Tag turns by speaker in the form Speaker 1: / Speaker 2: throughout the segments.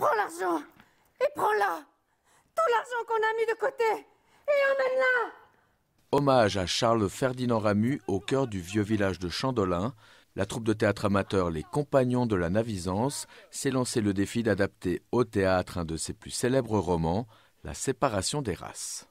Speaker 1: Prends l'argent et prends-la. Tout l'argent qu'on a mis de côté et emmène-la.
Speaker 2: Hommage à Charles Ferdinand Ramu au cœur du vieux village de Chandolin. La troupe de théâtre amateur Les Compagnons de la Navisance s'est lancé le défi d'adapter au théâtre un de ses plus célèbres romans, La séparation des races.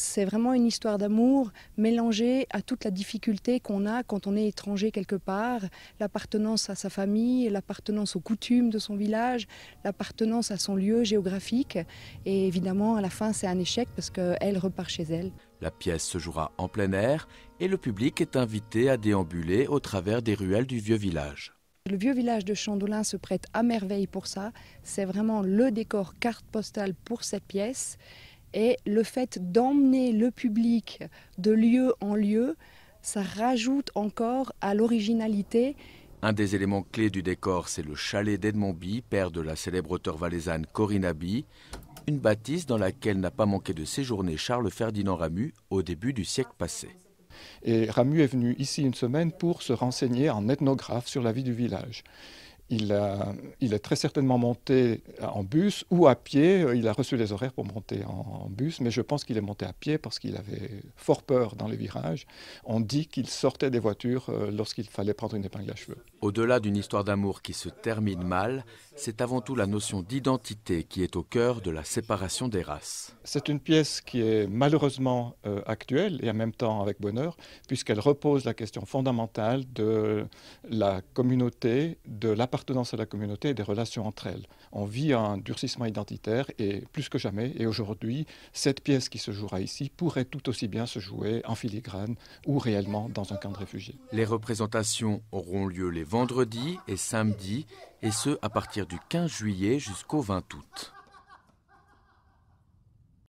Speaker 1: C'est vraiment une histoire d'amour mélangée à toute la difficulté qu'on a quand on est étranger quelque part, l'appartenance à sa famille, l'appartenance aux coutumes de son village, l'appartenance à son lieu géographique. Et évidemment, à la fin, c'est un échec parce qu'elle repart chez elle.
Speaker 2: La pièce se jouera en plein air et le public est invité à déambuler au travers des ruelles du vieux village.
Speaker 1: Le vieux village de Chandolin se prête à merveille pour ça. C'est vraiment le décor carte postale pour cette pièce. Et le fait d'emmener le public de lieu en lieu, ça rajoute encore à l'originalité.
Speaker 2: Un des éléments clés du décor, c'est le chalet d'Edmond Bi, père de la célèbre auteur valaisanne Corinna Abbey, une bâtisse dans laquelle n'a pas manqué de séjourner Charles-Ferdinand
Speaker 3: Ramu au début du siècle passé. Et Ramu est venu ici une semaine pour se renseigner en ethnographe sur la vie du village il a, il est très certainement monté en bus ou à pied. Il a reçu les horaires pour monter en, bus, mais je pense qu'il est monté à pied parce qu'il avait fort peur dans les virages. On dit qu'il sortait des voitures euh, lorsqu'il fallait prendre une épingle à cheveux.
Speaker 2: Au-delà d'une histoire d'amour qui se termine mal, c'est avant tout la notion d'identité qui est au cœur de la séparation des races.
Speaker 3: C'est une pièce qui est malheureusement euh, actuelle et en même temps avec bonheur, puisqu'elle repose la question fondamentale de la communauté, de l'appartenance appartenance à la communauté et des relations entre elles. On vit un durcissement identitaire et plus que jamais, et aujourd'hui, cette pièce qui se jouera ici pourrait tout aussi bien se jouer en filigrane ou réellement dans un camp de réfugiés.
Speaker 2: Les représentations auront lieu les vendredis et samedis, et ce à partir du 15 juillet jusqu'au 20 août.